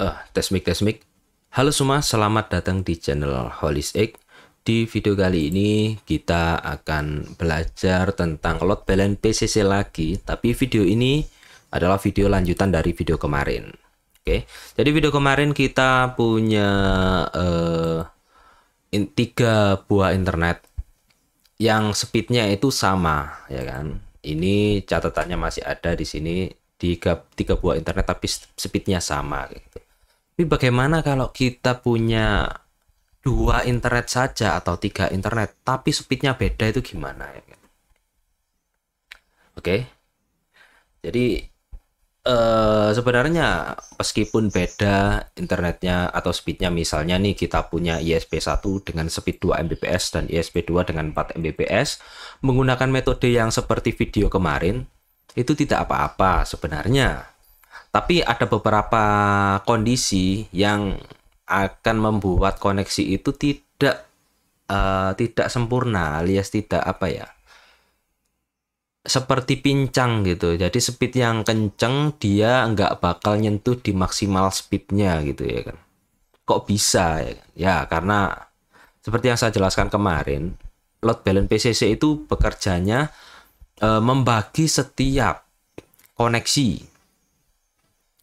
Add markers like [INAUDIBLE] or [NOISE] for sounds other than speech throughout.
uh, tes mic, Halo semua, selamat datang di channel Holis Egg. Di video kali ini kita akan belajar tentang load balance PCC lagi, tapi video ini adalah video lanjutan dari video kemarin. Oke. Okay? Jadi video kemarin kita punya uh, in, tiga buah internet yang speednya itu sama, ya kan? Ini catatannya masih ada di sini tiga tiga buah internet tapi speednya sama gitu. Tapi bagaimana kalau kita punya dua internet saja atau tiga internet, tapi speednya beda itu gimana ya? Oke, jadi uh, sebenarnya meskipun beda internetnya atau speednya misalnya nih kita punya ISP1 dengan speed 2 Mbps dan ISP2 dengan 4 Mbps menggunakan metode yang seperti video kemarin itu tidak apa-apa sebenarnya tapi ada beberapa kondisi yang akan membuat koneksi itu tidak uh, tidak sempurna alias tidak apa ya seperti pincang gitu jadi speed yang kenceng dia nggak bakal nyentuh di maksimal speednya gitu ya kan kok bisa ya, kan? ya karena seperti yang saya jelaskan kemarin load balance PCC itu bekerjanya uh, membagi setiap koneksi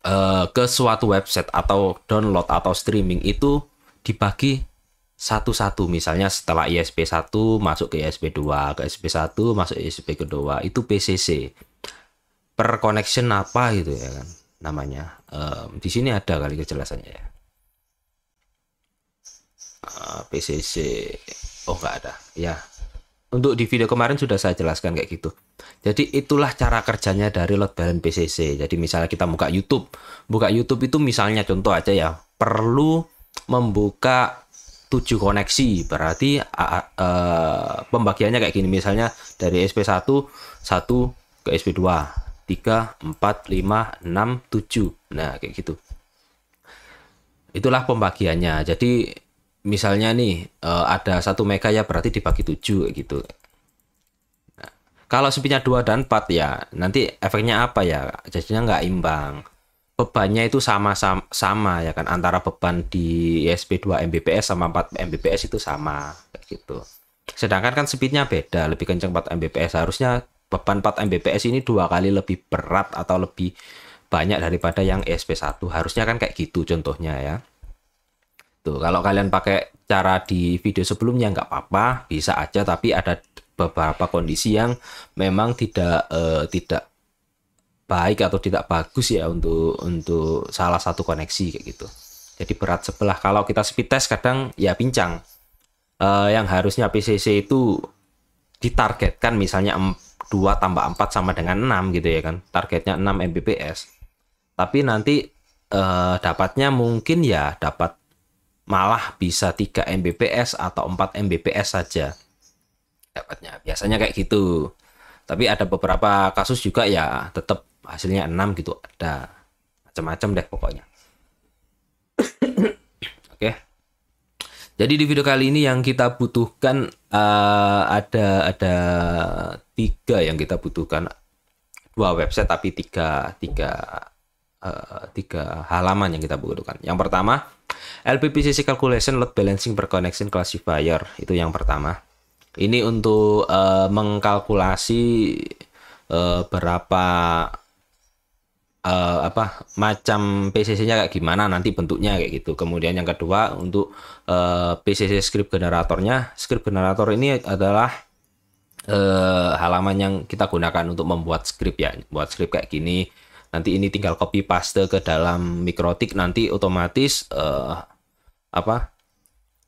Eh, ke suatu website atau download atau streaming itu dibagi satu-satu misalnya setelah ISP 1 masuk ke ISP 2 ke ISP 1 masuk ke ISP kedua itu PCC per connection apa itu ya kan namanya um, di sini ada kali kejelasannya ya uh, eh, PCC oh nggak ada ya untuk di video kemarin sudah saya jelaskan kayak gitu. Jadi itulah cara kerjanya dari load balance PCC. Jadi misalnya kita buka YouTube, buka YouTube itu misalnya contoh aja ya, perlu membuka 7 koneksi. Berarti uh, uh, pembagiannya kayak gini misalnya dari SP1 1 ke SP2, 3 4 5 6 7. Nah, kayak gitu. Itulah pembagiannya. Jadi misalnya nih uh, ada satu mega ya berarti dibagi tujuh gitu. Nah, kalau sepinya dua dan empat ya nanti efeknya apa ya? Jadinya nggak imbang. Bebannya itu sama, sama sama ya kan antara beban di ISP e 2 Mbps sama 4 Mbps itu sama gitu. Sedangkan kan speednya beda, lebih kencang 4 Mbps. Harusnya beban 4 Mbps ini dua kali lebih berat atau lebih banyak daripada yang ESP1. Harusnya kan kayak gitu contohnya ya. Tuh, gitu. kalau kalian pakai cara di video sebelumnya nggak apa-apa, bisa aja. Tapi ada beberapa kondisi yang memang tidak uh, tidak baik atau tidak bagus ya untuk untuk salah satu koneksi kayak gitu. Jadi berat sebelah. Kalau kita speed test kadang ya pincang. Uh, yang harusnya PCC itu ditargetkan misalnya 2 tambah 4 sama dengan 6 gitu ya kan. Targetnya 6 Mbps. Tapi nanti eh, dapatnya mungkin ya dapat malah bisa 3 Mbps atau 4 Mbps saja dapatnya biasanya kayak gitu tapi ada beberapa kasus juga ya tetap hasilnya 6 gitu ada macam-macam deh pokoknya [COUGHS] oke jadi di video kali ini yang kita butuhkan uh, ada ada tiga yang kita butuhkan dua website tapi tiga tiga uh, tiga halaman yang kita butuhkan yang pertama LPPCC calculation load balancing per connection classifier itu yang pertama. Ini untuk uh, mengkalkulasi uh, berapa uh, apa macam PCC-nya kayak gimana nanti bentuknya kayak gitu. Kemudian yang kedua untuk uh, PCC script generatornya, script generator ini adalah uh, halaman yang kita gunakan untuk membuat script ya, buat script kayak gini nanti ini tinggal copy paste ke dalam mikrotik nanti otomatis uh, apa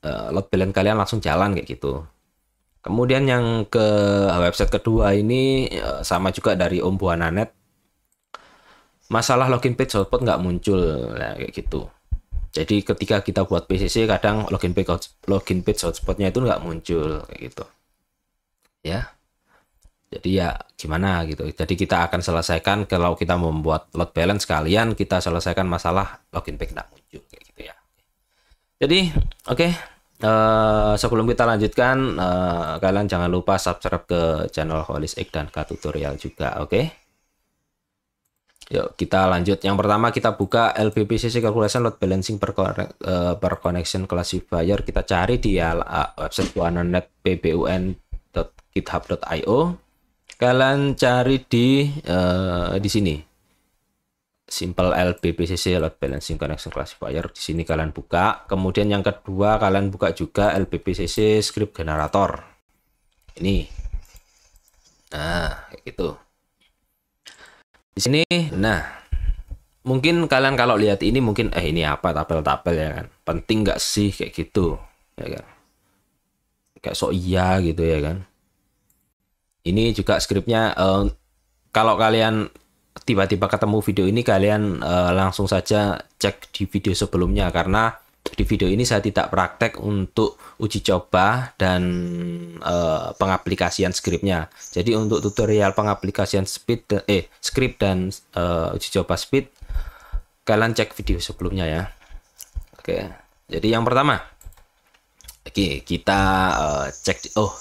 uh, load balance kalian langsung jalan kayak gitu kemudian yang ke eh, website kedua ini uh, sama juga dari Om Buananet masalah login page hotspot nggak muncul ya, kayak gitu jadi ketika kita buat PCC kadang login page login page hotspotnya itu nggak muncul kayak gitu ya jadi ya gimana gitu. Jadi kita akan selesaikan kalau kita membuat load balance kalian kita selesaikan masalah login back tidak muncul kayak gitu ya. Jadi oke okay. uh, eh, sebelum kita lanjutkan uh, kalian jangan lupa subscribe ke channel Holistic dan ke tutorial juga oke. Okay? Yuk kita lanjut. Yang pertama kita buka LBPCC calculation load balancing per, uh, per connection classifier. Kita cari di uh, website net pbun.github.io kalian cari di uh, di sini simple LBPCC load balancing connection classifier di sini kalian buka kemudian yang kedua kalian buka juga LBPCC script generator ini nah itu. di sini nah mungkin kalian kalau lihat ini mungkin eh ini apa tabel-tabel ya kan penting nggak sih kayak gitu ya kan kayak sok iya gitu ya kan ini juga skripnya uh, kalau kalian tiba-tiba ketemu video ini kalian uh, langsung saja cek di video sebelumnya karena di video ini saya tidak praktek untuk uji coba dan uh, pengaplikasian skripnya. Jadi untuk tutorial pengaplikasian speed eh script dan uh, uji coba speed kalian cek video sebelumnya ya. Oke. Jadi yang pertama Oke, kita uh, cek oh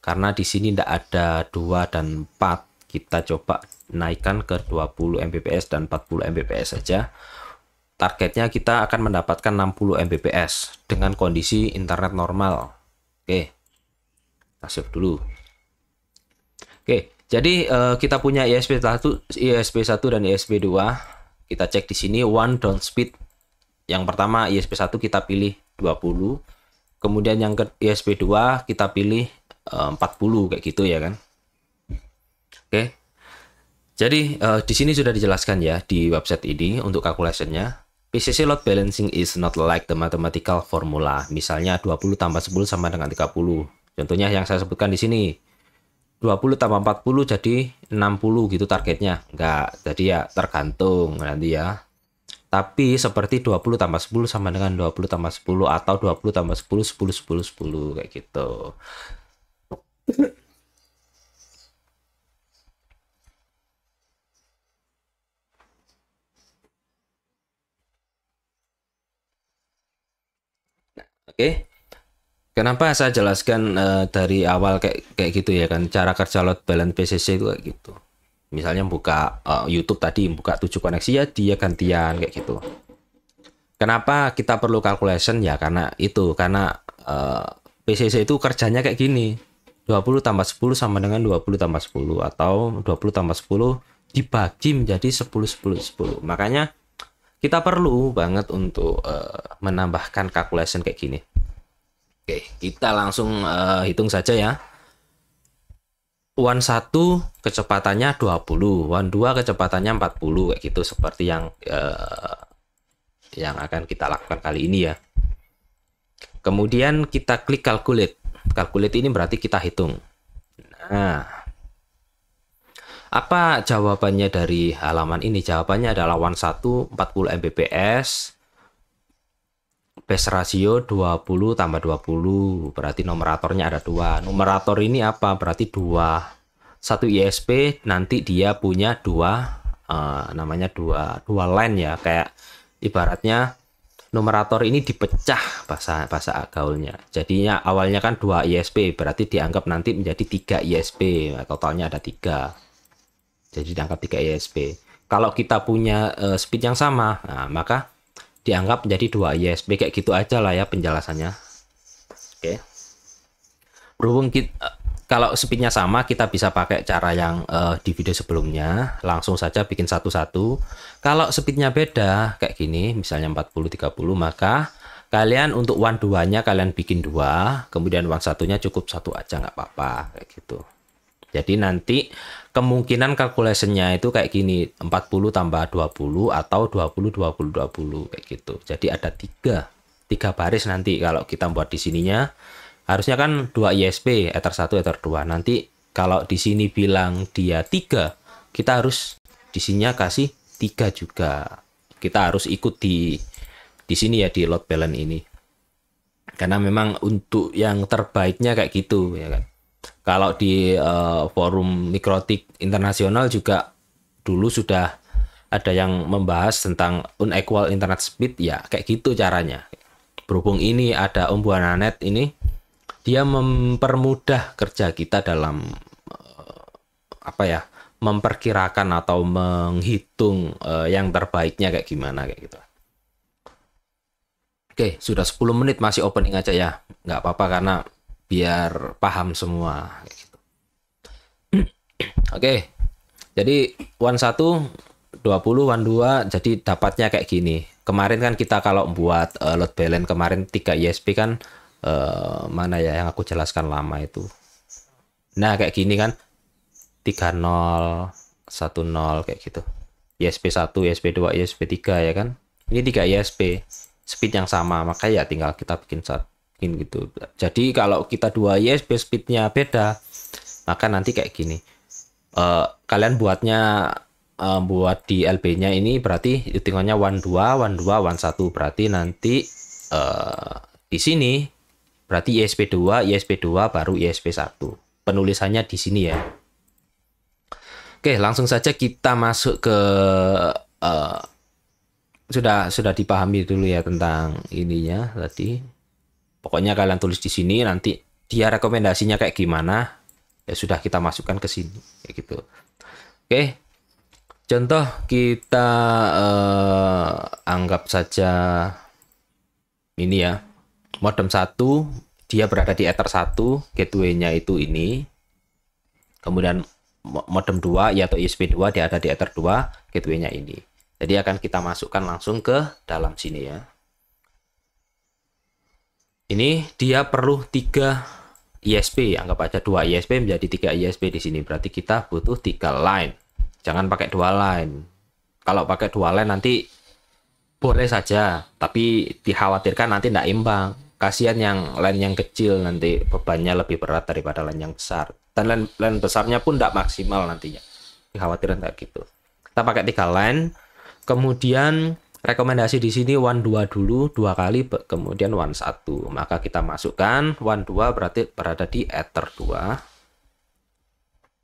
karena di sini tidak ada 2 dan 4 kita coba naikkan ke 20 Mbps dan 40 Mbps saja targetnya kita akan mendapatkan 60 Mbps dengan kondisi internet normal oke kita save dulu oke jadi eh, kita punya ISP1 ISP1 dan ISP2 kita cek di sini one down speed yang pertama ISP1 kita pilih 20 kemudian yang ke ISP2 kita pilih 40 eh, kayak gitu ya kan. Oke. Jadi uh, di sini sudah dijelaskan ya di website ini untuk calculationnya. PCC load balancing is not like the mathematical formula. Misalnya 20 tambah 10 sama dengan 30. Contohnya yang saya sebutkan di sini. 20 tambah 40 jadi 60 gitu targetnya. Enggak, jadi ya tergantung nanti ya. Tapi seperti 20 tambah 10 sama dengan 20 tambah 10 atau 20 tambah 10, 10, 10, 10, 10 kayak gitu. Oke. Kenapa saya jelaskan uh, dari awal kayak kayak gitu ya kan cara kerja load balance PCC itu kayak gitu. Misalnya buka uh, YouTube tadi buka tujuh koneksi ya dia gantian kayak gitu. Kenapa kita perlu calculation ya karena itu karena uh, eh, PCC itu kerjanya kayak gini. 20 tambah 10 sama dengan 20 tambah 10 atau 20 tambah 10 dibagi menjadi 10 10 10. Makanya kita perlu banget untuk uh, menambahkan calculation kayak gini. Oke, kita langsung uh, hitung saja ya. One 1 kecepatannya 20, one 2 kecepatannya 40 kayak gitu seperti yang uh, yang akan kita lakukan kali ini ya. Kemudian kita klik calculate. Calculate ini berarti kita hitung. Nah, apa jawabannya dari halaman ini? Jawabannya adalah 1140 Mbps base ratio 20 tambah 20 berarti numeratornya ada dua numerator ini apa berarti dua satu ISP nanti dia punya dua uh, namanya dua dua line ya kayak ibaratnya numerator ini dipecah bahasa bahasa gaulnya. Jadinya awalnya kan dua ISP, berarti dianggap nanti menjadi tiga ISP. Totalnya ada tiga. Jadi dianggap tiga ISP. Kalau kita punya uh, speed yang sama, nah, maka dianggap menjadi dua ISP kayak gitu aja lah ya penjelasannya. Oke. Okay. Berhubung kita kalau speednya sama kita bisa pakai cara yang uh, di video sebelumnya langsung saja bikin satu-satu kalau speednya beda kayak gini misalnya 40-30 maka kalian untuk one duanya kalian bikin dua kemudian one satunya cukup satu aja nggak apa-apa kayak gitu jadi nanti kemungkinan calculationnya itu kayak gini 40 tambah 20 atau 20 20 20 kayak gitu jadi ada tiga tiga baris nanti kalau kita buat di sininya harusnya kan 2 ISP, ether 1, ether 2. Nanti kalau di sini bilang dia tiga kita harus di sini kasih tiga juga. Kita harus ikut di di sini ya di load balance ini. Karena memang untuk yang terbaiknya kayak gitu ya kan. Kalau di uh, forum mikrotik internasional juga dulu sudah ada yang membahas tentang unequal internet speed ya kayak gitu caranya. Berhubung ini ada Om Net ini dia mempermudah kerja kita dalam eh, apa ya memperkirakan atau menghitung eh, yang terbaiknya kayak gimana kayak gitu. Oke, sudah 10 menit masih opening aja ya. Nggak apa-apa karena biar paham semua gitu. Oke. Jadi one 1 20 one 2 jadi dapatnya kayak gini. Kemarin kan kita kalau buat eh, load balance kemarin 3 ISP kan uh, mana ya yang aku jelaskan lama itu nah kayak gini kan 30 10 kayak gitu ISP1 ISP2 ISP3 ya kan ini 3 ISP speed yang sama maka ya tinggal kita bikin saat bikin gitu jadi kalau kita dua ISP speednya beda maka nanti kayak gini uh, kalian buatnya eh, buat di LB-nya ini berarti hitungannya 1 2 1 2 1 1 berarti nanti uh, di sini Berarti ISP2, ISP2 baru ISP1. Penulisannya di sini ya. Oke, langsung saja kita masuk ke uh, sudah sudah dipahami dulu ya tentang ininya tadi. Pokoknya kalian tulis di sini nanti dia rekomendasinya kayak gimana ya sudah kita masukkan ke sini kayak gitu. Oke. Contoh kita uh, anggap saja ini ya modem 1 dia berada di ether 1 gateway-nya itu ini kemudian modem 2 yaitu USB 2 dia ada di ether 2 gateway-nya ini jadi akan kita masukkan langsung ke dalam sini ya ini dia perlu 3 ISP anggap aja 2 ISP menjadi 3 ISP di sini berarti kita butuh 3 line jangan pakai 2 line kalau pakai 2 line nanti boleh saja tapi dikhawatirkan nanti tidak imbang kasihan yang lain yang kecil nanti bebannya lebih berat daripada lain yang besar dan lain, lain besarnya pun tidak maksimal nantinya dikhawatirkan kayak gitu kita pakai tiga lain kemudian rekomendasi di sini one dua dulu dua kali kemudian one satu maka kita masukkan one dua berarti berada di ether dua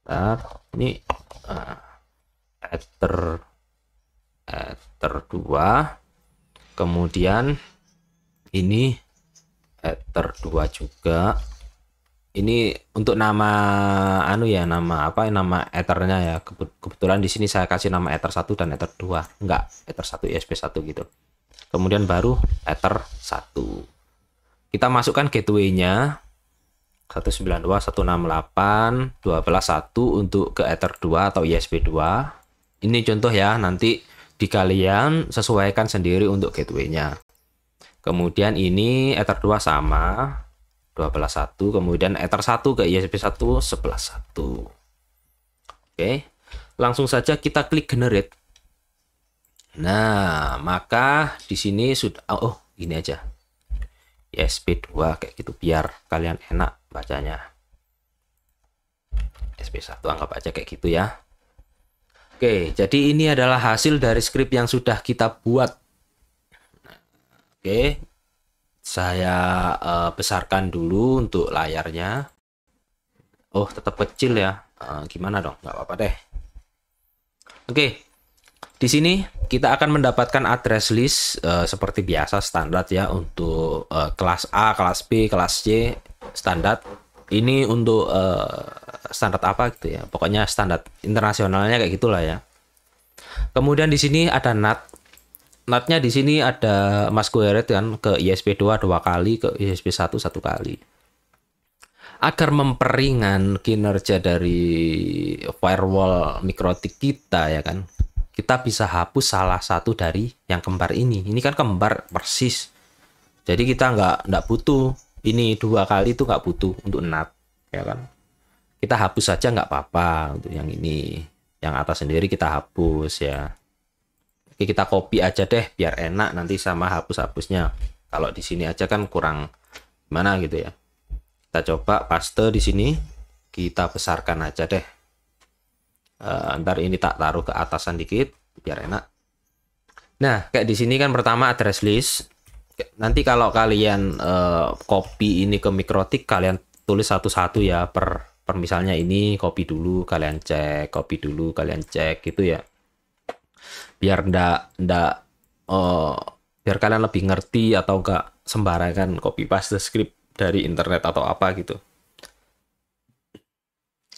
Bentar. ini uh, eh, ether ether dua kemudian ini header 2 juga ini untuk nama anu ya nama apa nama ethernya ya kebetulan di sini saya kasih nama ether 1 dan ether 2 enggak ether 1 ISP 1 gitu kemudian baru ether 1 kita masukkan gateway-nya 192.168.12.1 untuk ke ether 2 atau ISP 2 ini contoh ya nanti di kalian sesuaikan sendiri untuk gateway-nya Kemudian ini ether 2 sama 12.1 kemudian ether 1 ke ISP 1 11 1. Oke. Langsung saja kita klik generate. Nah, maka di sini sudah oh, oh ini aja. ISP 2 kayak gitu biar kalian enak bacanya. ISP 1 anggap aja kayak gitu ya. Oke, jadi ini adalah hasil dari script yang sudah kita buat Oke, saya uh, besarkan dulu untuk layarnya. Oh, tetap kecil ya. Uh, gimana dong? Gak apa-apa deh. Oke, di sini kita akan mendapatkan address list uh, seperti biasa standar ya untuk uh, kelas A, kelas B, kelas C standar. Ini untuk uh, standar apa gitu ya? Pokoknya standar internasionalnya kayak gitulah ya. Kemudian di sini ada NAT Natnya di sini ada Mas Gueret kan ke ISP 2 dua kali, ke ISP 1 satu kali. Agar memperingan kinerja dari firewall mikrotik kita ya kan, kita bisa hapus salah satu dari yang kembar ini. Ini kan kembar persis. Jadi kita nggak nggak butuh ini dua kali itu nggak butuh untuk nat ya kan. Kita hapus saja nggak apa-apa untuk yang ini. Yang atas sendiri kita hapus ya. Oke, kita copy aja deh biar enak nanti sama hapus-hapusnya. Kalau di sini aja kan kurang gimana gitu ya. Kita coba paste di sini, kita besarkan aja deh. Uh, ntar ini tak taruh ke atasan dikit biar enak. Nah, kayak di sini kan pertama address list. Nanti kalau kalian uh, copy ini ke mikrotik kalian tulis satu-satu ya per per misalnya ini copy dulu kalian cek, copy dulu kalian cek gitu ya biar ndak ndak uh, biar kalian lebih ngerti atau enggak sembarangan copy paste script dari internet atau apa gitu.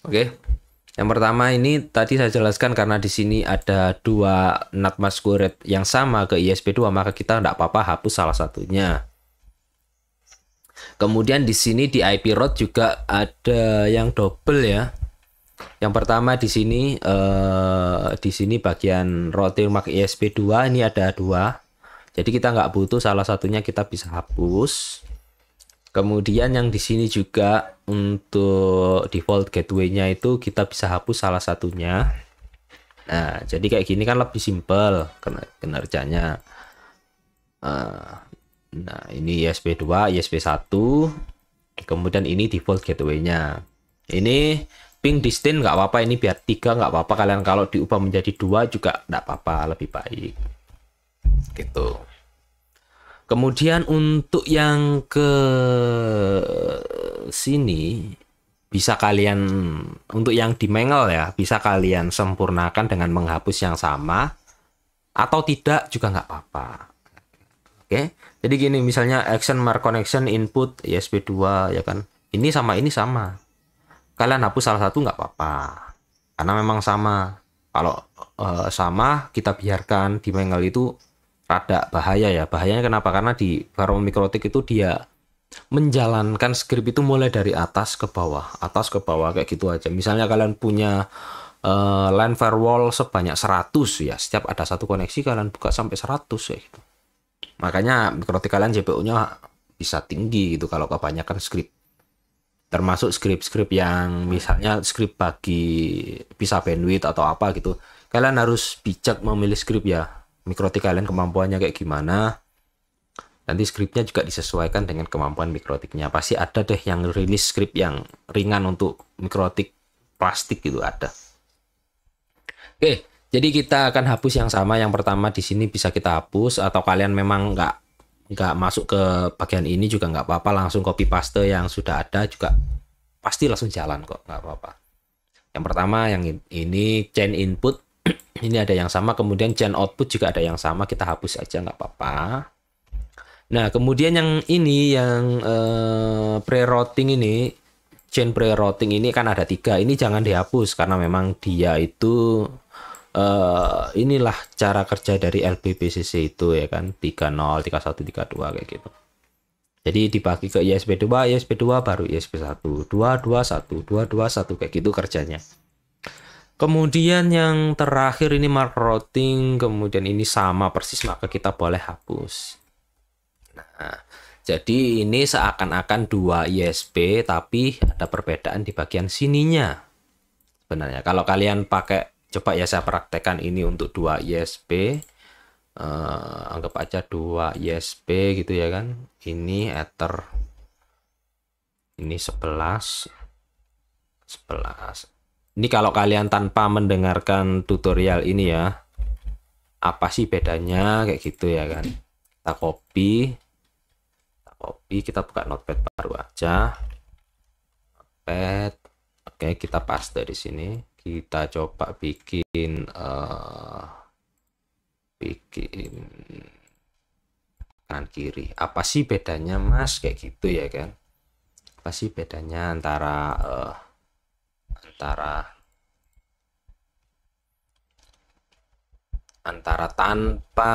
Oke. Okay. Yang pertama ini tadi saya jelaskan karena di sini ada dua nat masquerade yang sama ke ISP2 maka kita enggak apa-apa hapus salah satunya. Kemudian di sini di IP route juga ada yang double ya. Yang pertama di sini eh, di sini bagian roti mark ISP2 ini ada dua. Jadi kita nggak butuh salah satunya kita bisa hapus. Kemudian yang di sini juga untuk default gateway-nya itu kita bisa hapus salah satunya. Nah, jadi kayak gini kan lebih simpel kinerjanya. Eh, nah, ini ISP2, ISP1, kemudian ini default gateway-nya. Ini ping distin nggak apa-apa ini biar tiga nggak apa-apa kalian kalau diubah menjadi dua juga nggak apa-apa lebih baik gitu kemudian untuk yang ke sini bisa kalian untuk yang di mengel ya bisa kalian sempurnakan dengan menghapus yang sama atau tidak juga nggak apa-apa oke jadi gini misalnya action mark connection input ISP2 ya kan ini sama ini sama kalian hapus salah satu nggak apa-apa karena memang sama kalau uh, sama kita biarkan di Mengel itu rada bahaya ya bahayanya kenapa karena di Baron Mikrotik itu dia menjalankan script itu mulai dari atas ke bawah atas ke bawah kayak gitu aja misalnya kalian punya uh, eh, line firewall sebanyak 100 ya setiap ada satu koneksi kalian buka sampai 100 ya gitu makanya mikrotik kalian JPU nya bisa tinggi gitu kalau kebanyakan script termasuk script skrip yang misalnya script bagi bisa bandwidth atau apa gitu kalian harus bijak memilih script ya mikrotik kalian kemampuannya kayak gimana nanti scriptnya juga disesuaikan dengan kemampuan mikrotiknya pasti ada deh yang rilis script yang ringan untuk mikrotik plastik gitu ada oke jadi kita akan hapus yang sama yang pertama di sini bisa kita hapus atau kalian memang nggak nggak masuk ke bagian ini juga nggak apa-apa langsung copy paste yang sudah ada juga pasti langsung jalan kok nggak apa-apa yang pertama yang ini chain input [CLEARS THROAT] ini ada yang sama kemudian chain output juga ada yang sama kita hapus aja nggak apa-apa nah kemudian yang ini yang eh, pre-routing ini chain pre-routing ini kan ada tiga ini jangan dihapus karena memang dia itu uh, inilah cara kerja dari LPPCC itu ya kan 30 31 32 kayak gitu jadi dibagi ke ISP 2 ISP 2 baru ISP 1 2 2 1 2 2 1 kayak gitu kerjanya kemudian yang terakhir ini mark routing kemudian ini sama persis maka kita boleh hapus nah jadi ini seakan-akan dua ISP tapi ada perbedaan di bagian sininya sebenarnya kalau kalian pakai coba ya saya praktekkan ini untuk 2 ISP uh, eh, anggap aja 2 ISP gitu ya kan ini ether ini 11 11 ini kalau kalian tanpa mendengarkan tutorial ini ya apa sih bedanya kayak gitu ya kan kita copy kita copy kita buka notepad baru aja notepad oke kita paste di sini kita coba bikin uh, bikin kanan kiri apa sih bedanya mas kayak gitu ya kan apa sih bedanya antara uh, antara antara tanpa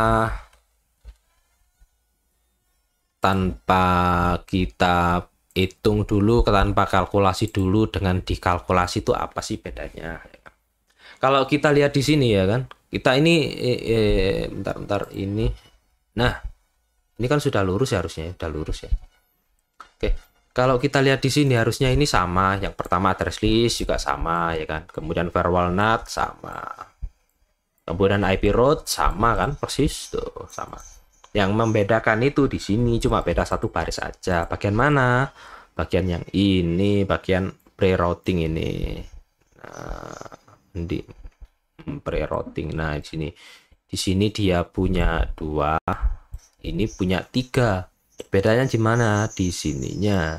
tanpa kita hitung dulu tanpa kalkulasi dulu dengan dikalkulasi itu apa sih bedanya ya kan? kalau kita lihat di sini ya kan kita ini eh, eh, bentar bentar ini nah ini kan sudah lurus ya harusnya sudah lurus ya oke kalau kita lihat di sini harusnya ini sama yang pertama address list juga sama ya kan kemudian firewall nut sama kemudian IP route sama kan persis tuh sama yang membedakan itu di sini cuma beda satu baris aja. Bagian mana? Bagian yang ini, bagian pre-routing ini. Nah, di pre-routing. Nah, di sini di sini dia punya dua, ini punya tiga. Bedanya di mana? Di sininya.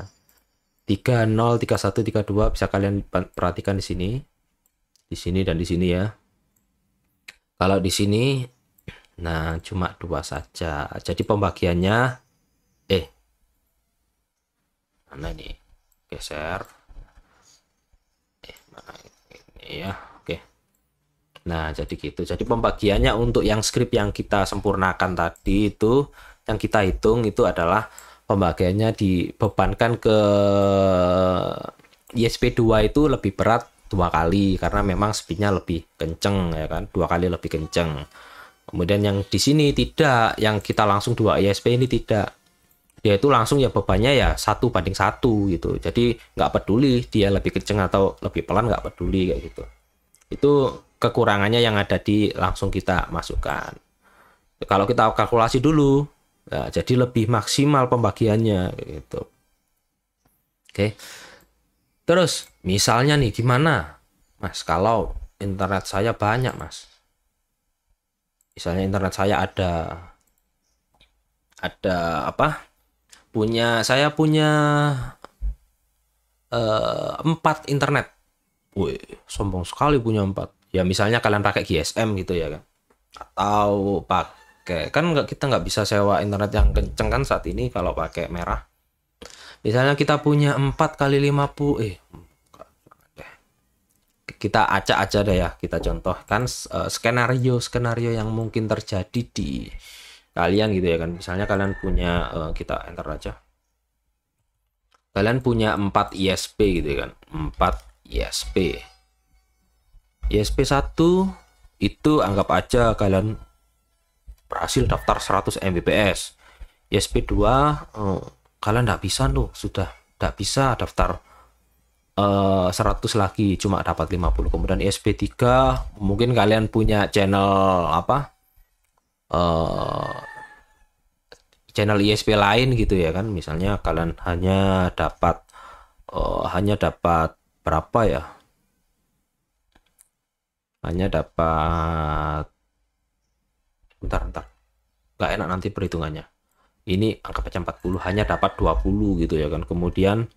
satu tiga dua bisa kalian perhatikan di sini. Di sini dan di sini ya. Kalau di sini Nah, cuma dua saja. Jadi pembagiannya eh mana ini? Geser. Eh, mana ini ya? Oke. Nah, jadi gitu. Jadi pembagiannya untuk yang script yang kita sempurnakan tadi itu yang kita hitung itu adalah pembagiannya dibebankan ke ISP2 itu lebih berat dua kali karena memang speednya lebih kenceng ya kan dua kali lebih kenceng Kemudian yang di sini tidak, yang kita langsung dua ISP ini tidak. Dia ya, itu langsung ya bebannya ya satu banding satu gitu. Jadi nggak peduli dia lebih kenceng atau lebih pelan nggak peduli kayak gitu. Itu kekurangannya yang ada di langsung kita masukkan. Kalau kita kalkulasi dulu, ya, jadi lebih maksimal pembagiannya gitu. Oke. Terus misalnya nih gimana, Mas? Kalau internet saya banyak, Mas misalnya internet saya ada ada apa punya saya punya eh, empat internet Wih, sombong sekali punya empat ya misalnya kalian pakai GSM gitu ya kan atau pakai kan nggak kita nggak bisa sewa internet yang kenceng kan saat ini kalau pakai merah misalnya kita punya empat kali puluh eh kita acak aja deh ya kita contohkan uh, skenario skenario yang mungkin terjadi di kalian gitu ya kan misalnya kalian punya uh, kita enter aja kalian punya 4 ISP gitu ya kan 4 ISP ISP 1 itu anggap aja kalian berhasil daftar 100 Mbps ISP 2 uh, eh, kalian nggak bisa tuh sudah nggak bisa daftar 100 eh, lagi cuma dapat 50 kemudian ISP e 3 mungkin kalian punya channel apa uh, channel ISP e lain gitu ya kan misalnya kalian hanya dapat uh, hanya dapat berapa ya hanya dapat bentar bentar nggak enak nanti perhitungannya ini angka pecah 40 hanya dapat 20 gitu ya kan kemudian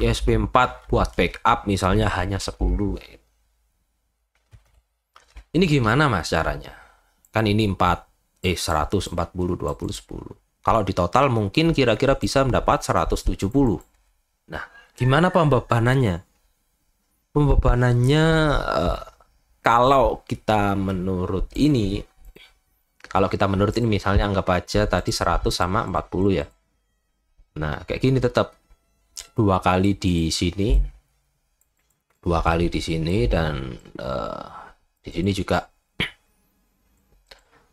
USB 4 buat backup misalnya hanya 10 ya. ini gimana mas caranya kan ini 4 eh 140 20 10 kalau di total mungkin kira-kira bisa mendapat 170 nah gimana pembebanannya pembebanannya eh, kalau kita menurut ini kalau kita menurut ini misalnya anggap aja tadi 100 sama 40 ya. Nah, kayak gini tetap dua kali di sini dua kali di sini dan uh, di sini juga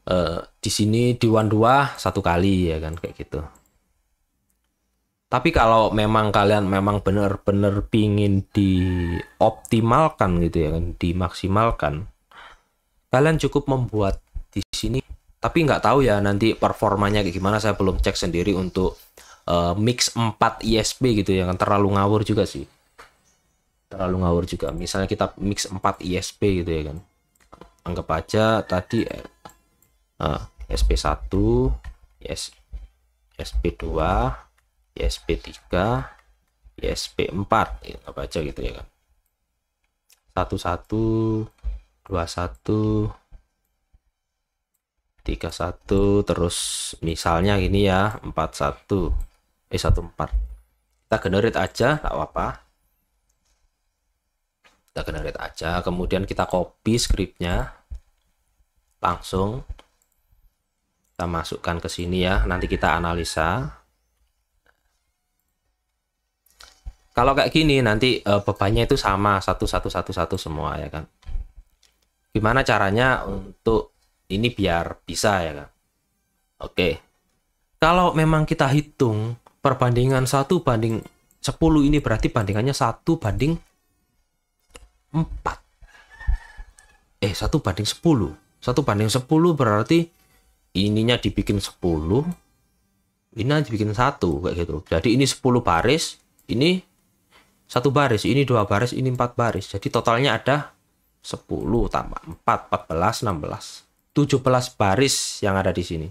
uh, [CLEARS THROAT] di sini di one dua satu kali ya kan kayak gitu tapi kalau memang kalian memang benar-benar pingin dioptimalkan gitu ya kan, dimaksimalkan, kalian cukup membuat di sini. Tapi nggak tahu ya nanti performanya kayak gimana, saya belum cek sendiri untuk uh, mix 4 ISP gitu ya kan terlalu ngawur juga sih terlalu ngawur juga misalnya kita mix 4 ISP gitu ya kan anggap aja tadi uh, SP1 yes, SP2 sp 3 sp 4 ya, anggap aja gitu ya kan 11 21 31 terus misalnya gini ya 41 E14 kita generate aja tak apa apa kita generate aja kemudian kita copy scriptnya langsung kita masukkan ke sini ya nanti kita analisa kalau kayak gini nanti uh, bebannya itu sama satu satu satu satu semua ya kan gimana caranya untuk ini biar bisa ya kan oke kalau memang kita hitung perbandingan satu banding 10 ini berarti bandingannya satu banding 4. Eh, satu banding 10. satu banding 10 berarti ininya dibikin 10, ini dibikin 1 kayak gitu. Jadi ini 10 baris, ini satu baris, ini dua baris, ini empat baris. Jadi totalnya ada 10 tambah 4, 14, 16. 17 baris yang ada di sini.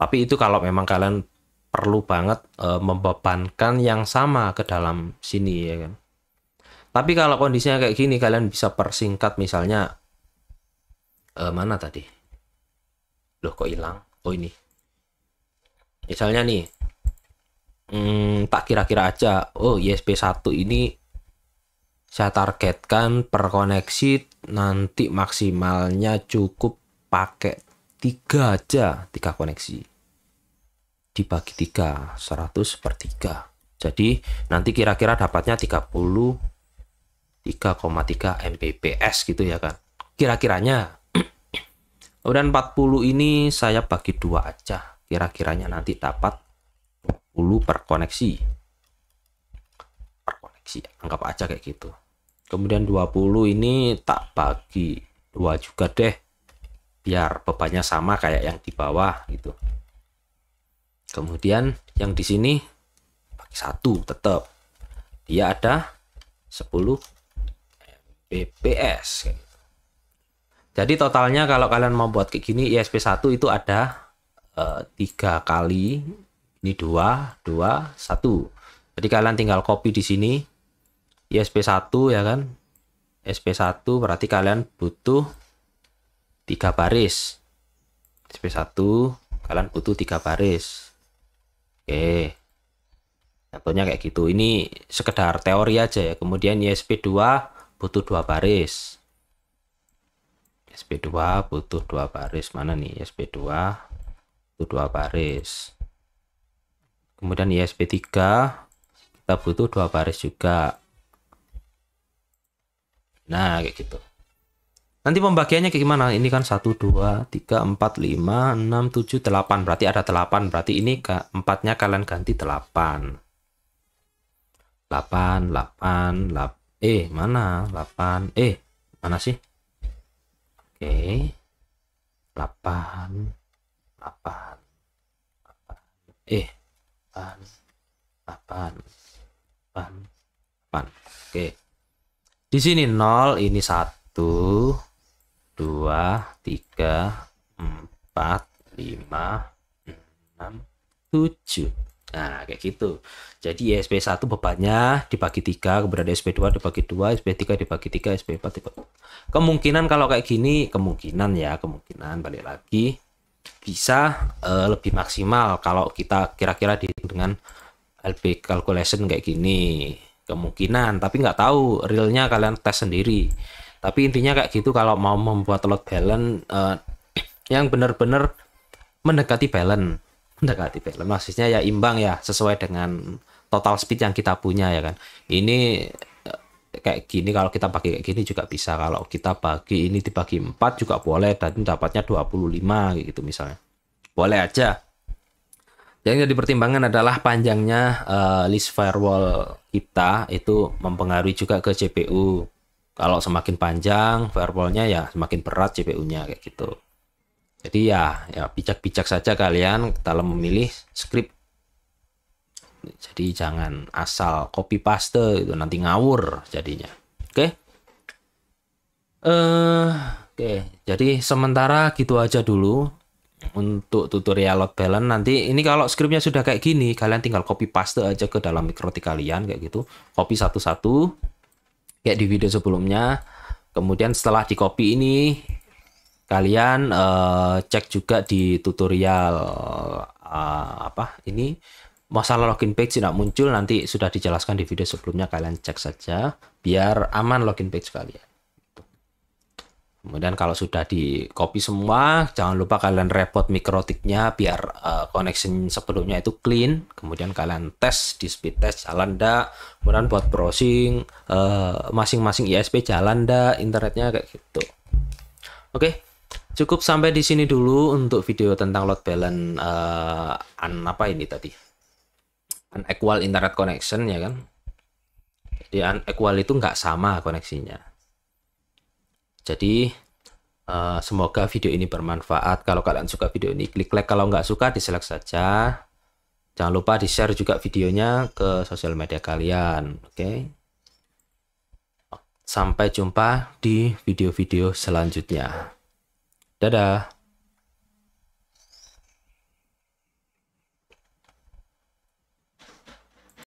Tapi itu kalau memang kalian perlu banget uh, membebankan yang sama ke dalam sini ya kan. Tapi kalau kondisinya kayak gini kalian bisa persingkat misalnya uh, mana tadi? Loh kok hilang? Oh ini. Misalnya nih hmm, tak kira-kira aja. Oh, ISP1 ini saya targetkan per koneksi nanti maksimalnya cukup pakai tiga aja, tiga koneksi dibagi 3, 100 per 3. Jadi nanti kira-kira dapatnya 30 3,3 Mbps gitu ya kan. Kira-kiranya. [CLEARS THROAT] Kemudian 40 ini saya bagi dua aja. Kira-kiranya nanti dapat 10 per koneksi. Per koneksi, anggap aja kayak gitu. Kemudian 20 ini tak bagi dua juga deh. Biar bebannya sama kayak yang di bawah gitu. Kemudian yang di sini bagi satu tetap. Dia ada 10 Mbps. Gitu. Jadi totalnya kalau kalian mau buat kayak gini ISP1 itu ada eh, tiga e, kali ini dua dua satu. Jadi kalian tinggal copy di sini ISP1 ya kan. SP1 berarti kalian butuh tiga baris. SP1 kalian butuh tiga baris. Oke. Contohnya kayak gitu. Ini sekedar teori aja ya. Kemudian ISP2 butuh dua baris. ISP2 butuh dua baris. Mana nih ISP2? Butuh dua baris. Kemudian ISP3 kita butuh dua baris juga. Nah, kayak gitu. Nanti pembagiannya kayak gimana? Ini kan 1, 2, 3, 4, 5, 6, 7, 8. Berarti ada 8. Berarti ini empatnya kalian ganti 8. 8, 8, 8. Eh, mana? 8. Eh, mana sih? Oke. 8. 8. 8. Eh, 8. 8. 8. 8. Oke. Di sini 0, ini 1. 2, 3, 4, 5, 6, 7. Nah, kayak gitu. Jadi isp ya, 1 bebannya dibagi 3, kemudian isp 2 dibagi 2, isp 3 dibagi 3, isp 4 dibagi Kemungkinan kalau kayak gini, kemungkinan ya, kemungkinan balik lagi bisa uh, lebih maksimal kalau kita kira-kira dengan LP calculation kayak gini. Kemungkinan, tapi nggak tahu realnya kalian tes sendiri tapi intinya kayak gitu kalau mau membuat load balance uh, yang benar-benar mendekati balance mendekati balance maksudnya ya imbang ya sesuai dengan total speed yang kita punya ya kan ini eh, kayak gini kalau kita pakai kayak gini juga bisa kalau kita bagi ini dibagi 4 juga boleh dan dapatnya 25 gitu misalnya boleh aja yang jadi pertimbangan adalah panjangnya uh, list firewall kita itu mempengaruhi juga ke CPU kalau semakin panjang firewallnya ya semakin berat CPU-nya kayak gitu. Jadi ya ya bijak-bijak saja kalian dalam memilih script. Jadi jangan asal copy paste itu nanti ngawur jadinya. Oke. Okay? Eh uh, oke, okay. jadi sementara gitu aja dulu untuk tutorial load balance nanti ini kalau scriptnya sudah kayak gini kalian tinggal copy paste aja ke dalam mikroti kalian kayak gitu copy satu-satu kayak di video sebelumnya. Kemudian setelah di copy ini kalian uh, cek juga di tutorial uh, apa ini masalah login page tidak muncul nanti sudah dijelaskan di video sebelumnya kalian cek saja biar aman login page kalian. Kemudian kalau sudah di copy semua, jangan lupa kalian repot mikrotiknya biar uh, connection sebelumnya itu clean. Kemudian kalian tes di speed test jalan ndak. Kemudian buat browsing eh, masing-masing uh, ISP jalan ndak internetnya kayak gitu. Oke. Okay. Cukup sampai di sini dulu untuk video tentang load balance uh, an apa ini tadi? An equal internet connection ya kan. Jadi equal itu nggak sama koneksinya. Jadi uh, semoga video ini bermanfaat. Kalau kalian suka video ini klik like, kalau nggak suka dislike saja. Jangan lupa di-share juga videonya ke sosial media kalian, oke? Okay? Sampai jumpa di video-video selanjutnya. Dadah.